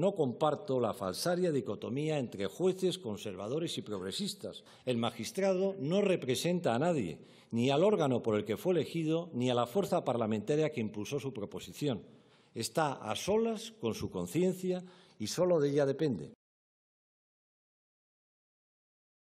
No comparto la falsaria dicotomía entre jueces conservadores y progresistas. El magistrado no representa a nadie, ni al órgano por el que fue elegido, ni a la fuerza parlamentaria que impulsó su proposición. Está a solas con su conciencia y solo de ella depende.